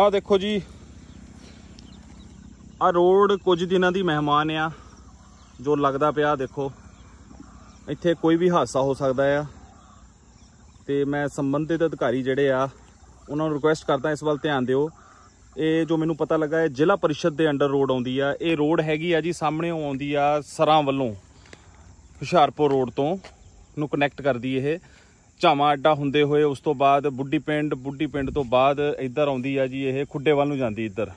ਆਹ ਦੇਖੋ ਜੀ ਆ ਰੋਡ ਕੁਝ ਦਿਨਾਂ ਦੀ ਮਹਿਮਾਨ ਆ ਜੋ ਲੱਗਦਾ ਪਿਆ ਦੇਖੋ ਇੱਥੇ ਕੋਈ ਵੀ ਹਾਦਸਾ ਹੋ ਸਕਦਾ ਆ ਤੇ ਮੈਂ ਸੰਬੰਧਿਤ ਅਧਿਕਾਰੀ ਜਿਹੜੇ ਆ ਉਹਨਾਂ ਨੂੰ ਰਿਕੁਐਸਟ ਕਰਦਾ ਇਸ ਵੱਲ ਧਿਆਨ ਦਿਓ ਇਹ ਜੋ ਮੈਨੂੰ ਪਤਾ ਲੱਗਾ ਹੈ ਜ਼ਿਲ੍ਹਾ ਪਰਿਸ਼ਦ ਦੇ ਅੰਡਰ ਰੋਡ ਆਉਂਦੀ ਆ ਇਹ ਰੋਡ ਹੈਗੀ ਆ ਜੀ ਸਾਹਮਣੇ ਆਉਂਦੀ ਆ ਸਰਾਂ ਵੱਲੋਂ ਹੁਸ਼ਿਆਰਪੁਰ ਰੋਡ ਤੋਂ ਨੂੰ ਕਨੈਕਟ ਕਰਦੀ ਇਹ ਝਾਮਾ ਅੱਡਾ ਹੁੰਦੇ ਹੋਏ ਉਸ ਤੋਂ ਬਾਅਦ ਬੁੱਢੀ ਪਿੰਡ ਬੁੱਢੀ ਪਿੰਡ ਤੋਂ ਬਾਅਦ ਇੱਧਰ ਆਉਂਦੀ ਆ ਜੀ ਇਹ ਖੁੱਡੇ ਵੱਲ ਨੂੰ ਜਾਂਦੀ ਇੱਧਰ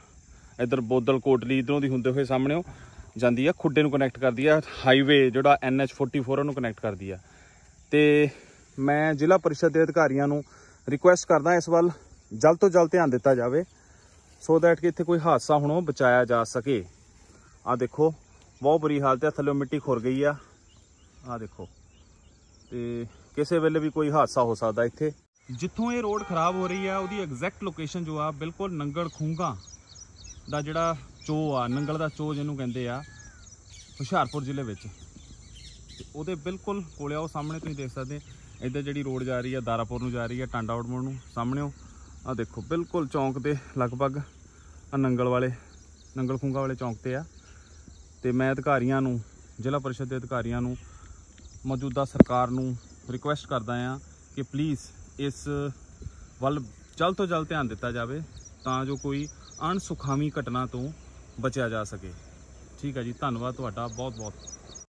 ਇੱਧਰ ਬੋਦਲ ਕੋਟਲੀ ਇਧਰੋਂ ਦੀ ਹੁੰਦੇ ਹੋਏ ਸਾਹਮਣੇ ਜਾਂਦੀ ਆ ਖੁੱਡੇ ਨੂੰ ਕਨੈਕਟ ਕਰਦੀ ਆ ਹਾਈਵੇ ਜਿਹੜਾ NH44 ਨੂੰ ਕਨੈਕਟ ਕਰਦੀ ਆ ਤੇ ਮੈਂ ਜ਼ਿਲ੍ਹਾ ਪਰਿਸ਼ਦ ਦੇ ਅਧਿਕਾਰੀਆਂ ਨੂੰ ਰਿਕੁਐਸਟ ਕਰਦਾ ਇਸ ਵੱਲ ਜਲਦ ਤੋਂ ਜਲਦ ਧਿਆਨ ਦਿੱਤਾ ਜਾਵੇ ਸੋ ਦੈਟ ਕਿ ਇੱਥੇ ਕੋਈ ਹਾਦਸਾ ਹੁਣੋਂ ਬਚਾਇਆ ਜਾ ਸਕੇ ਆ ਦੇਖੋ ਬਹੁਤ ਬੁਰੀ ਹਾਲਤ ਹੈ ਥੱਲੇ ਮਿੱਟੀ ਖੁਰ ਗਈ ਆ ਆ ਦੇਖੋ ਤੇ ਕਿਸੇ ਵੇਲੇ ਵੀ ਕੋਈ ਹਾਦਸਾ ਹੋ ਸਕਦਾ ਇੱਥੇ ਜਿੱਥੋਂ ਇਹ ਰੋਡ ਖਰਾਬ ਹੋ ਰਹੀ ਆ ਉਹਦੀ ਐਗਜ਼ੈਕਟ ਲੋਕੇਸ਼ਨ ਜੋ ਆ ਬਿਲਕੁਲ ਨੰਗਲ ਖੂੰਗਾ ਦਾ ਜਿਹੜਾ ਚੋ ਆ ਨੰਗਲ ਦਾ ਚੋ ਜਿਹਨੂੰ ਕਹਿੰਦੇ ਆ ਹੁਸ਼ਿਆਰਪੁਰ ਜ਼ਿਲ੍ਹੇ ਵਿੱਚ ਤੇ ਉਹਦੇ ਬਿਲਕੁਲ ਕੋਲੇ ਆ ਉਹ ਸਾਹਮਣੇ ਤੁਸੀਂ ਦੇਖ ਸਕਦੇ ਇੱਧਰ ਜਿਹੜੀ ਰੋਡ ਜਾ ਰਹੀ ਆ ਦਾਰਾਪੁਰ ਨੂੰ ਜਾ ਰਹੀ ਆ ਟਾਂਡਾ ਮੋੜ ਨੂੰ ਸਾਹਮਣੇ ਆ ਦੇਖੋ ਬਿਲਕੁਲ ਚੌਂਕ ਦੇ ਲਗਭਗ ਆ ਨੰਗਲ ਵਾਲੇ ਨੰਗਲ ਖੂੰਗਾ ਵਾਲੇ ਚੌਂਕ ਤੇ ਆ ਤੇ ਮੈਂ ਅਧਿਕਾਰੀਆਂ ਨੂੰ ਜ਼ਿਲ੍ਹਾ ਪਰਿਸ਼ਦ ਦੇ ਅਧਿਕਾਰੀਆਂ ਨੂੰ ਮੌਜੂਦਾ ਸਰਕਾਰ ਨੂੰ ਰਿਕੁਐਸਟ ਕਰਦਾ ਆ ਕਿ ਪਲੀਜ਼ ਇਸ ਵੱਲ ਜਲਦ ਤੋਂ ਜਲ ਧਿਆਨ ਦਿੱਤਾ ਜਾਵੇ ਤਾਂ ਜੋ ਕੋਈ ਅਣਸੁਖਾਵੀ ਘਟਨਾ ਤੋਂ ਬਚਿਆ ਜਾ ਸਕੇ ਠੀਕ ਹੈ ਜੀ ਧੰਨਵਾਦ ਤੁਹਾਡਾ ਬਹੁਤ ਬਹੁਤ